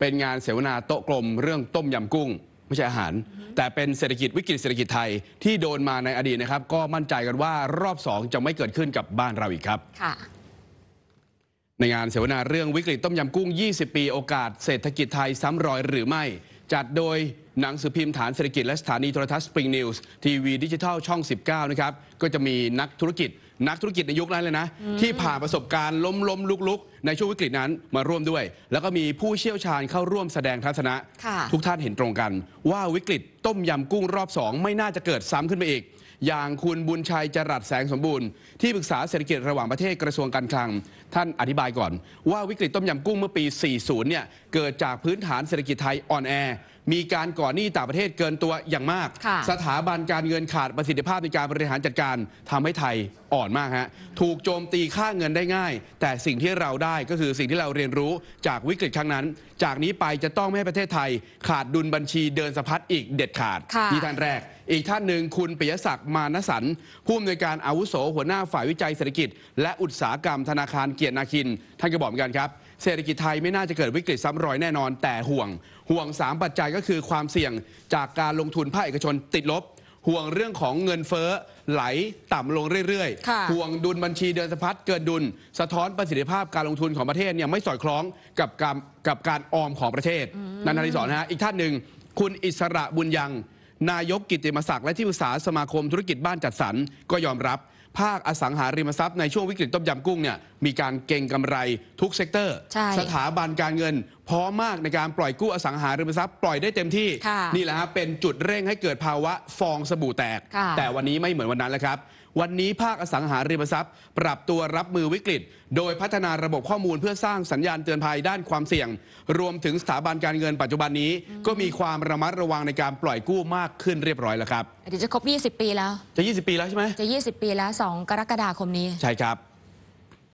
เป็นงานเสวนาโต๊ะกลม เรื่องต้มยำกุ้งไม่ใช่อาหาร แต่เป็นเศรษฐกิจวิกฤตเศรษฐกิจไทยที่โดนมาในอดีตนะครับก็มั่นใจกันว่ารอบสองจะไม่เกิดขึ้นกับบ้านเราอีกครับค่ะในงานเสวนาเรื่องวิกฤตต้มยำกุ้ง 20 ปีโอกาส เศรษฐกิจไทยซ้ำรอยหรือไม่ จัดโดยหนังสือพิมพ์ฐานเศรษฐกิจและสถานีโทรทัศน์สปริงนิวส์ทีวีดิจิทัลช่อง 19 นะครับก็จะมีนักธุรกิจนักธุรกิจในยุคนั้นเลยนะ ที่ผ่านประสบการณ์ล้มล้มลุกลุกในช่วงวิกฤตนั้นมาร่วมด้วย แล้วก็มีผู้เชี่ยวชาญเข้าร่วมแสดงทัศนะทุกท่านเห็นตรงกัน ว่าวิกฤตต้มยำกุ้งรอบสองไม่น่าจะเกิดซ้ำขึ้นไปอีก อย่างคุณบุญชัยจรัสแสงสมบูรณ์ ที่ปรึกษาเศรษฐกิจระหว่างประเทศกระทรวงการคลัง ท่านอธิบายก่อน ว่าวิกฤตต้มยำกุ้งเมื่อปี 40 เนี่ยเกิดจากพื้นฐานเศรษฐกิจไทยอ่อนแอมีการก่อหนี้ต่างประเทศเกินตัวอย่างมาก สถาบันการเงินขาดประสิทธิภาพในการบริหารจัดการทำให้ไทยอ่อนมากฮะ ถูกโจมตีค่าเงินได้ง่าย แต่สิ่งที่เราได้ก็คือสิ่งที่เราเรียนรู้จากวิกฤตครั้งนั้น จากนี้ไปจะต้องไม่ให้ประเทศไทยขาดดุลบัญชีเดินสะพัดอีกเด็ดขาดนี่ท่านแรก อีกท่านหนึ่งคุณปิยศักดิ์มานสันผู้อำนวยการอาวุโสหัวหน้าฝ่ายวิจัยเศรษฐกิจ และอุตสาหกรรมธนาคารเกียรตินาคิน ท่านก็บอกเหมือนกันครับเศรษฐกิจไทยไม่น่าจะเกิดวิกฤตซ้ำรอยแน่นอนแต่ห่วง ห่วง 3 ปัจจัยก็คือความเสี่ยงจากการลงทุนภาคเอกชนติดลบ ห่วงเรื่องของเงินเฟ้อไหลต่ำลงเรื่อยๆ ห่วงดุลบัญชีเดินสะพัดเกินดุล สะท้อนประสิทธิภาพการลงทุนของประเทศเนี่ยไม่สอดคล้องกับการกับการออมของประเทศนันทนิสอนนะฮะอีกท่านหนึ่งคุณอิสระบุญยังนายกกิติมศักดิ์และที่ปรึกษาสมาคมธุรกิจบ้านจัดสรรก็ยอมรับภาคอสังหาริมทรัพย์ในช่วงวิกฤตต้มยำกุ้งเนี่ยมีการเก็งกำไรทุกเซกเตอร์ สถาบันการเงินพร้อมมากในการปล่อยกู้อสังหาริมทรัพย์ปล่อยได้เต็มที่นี่แหละครับเป็นจุดเร่งให้เกิดภาวะฟองสบู่แตก แต่วันนี้ไม่เหมือนวันนั้นแล้วครับ วันนี้ภาคอสังหาริมทรัพย์ ปรับตัวรับมือวิกฤต โดยพัฒนาระบบข้อมูลเพื่อสร้างสัญญาณเตือนภัยด้านความเสี่ยง รวมถึงสถาบันการเงินปัจจุบันนี้ ก็มีความระมัดระวังในการปล่อยกู้มากขึ้นเรียบร้อยแล้วครับเดี๋ยวจะครบ 20 ปีแล้วจะ 20 ปีแล้วใช่ไหมจะ 20 ปีแล้ว 2 กรกฎาคมนี้ ใช่ครับ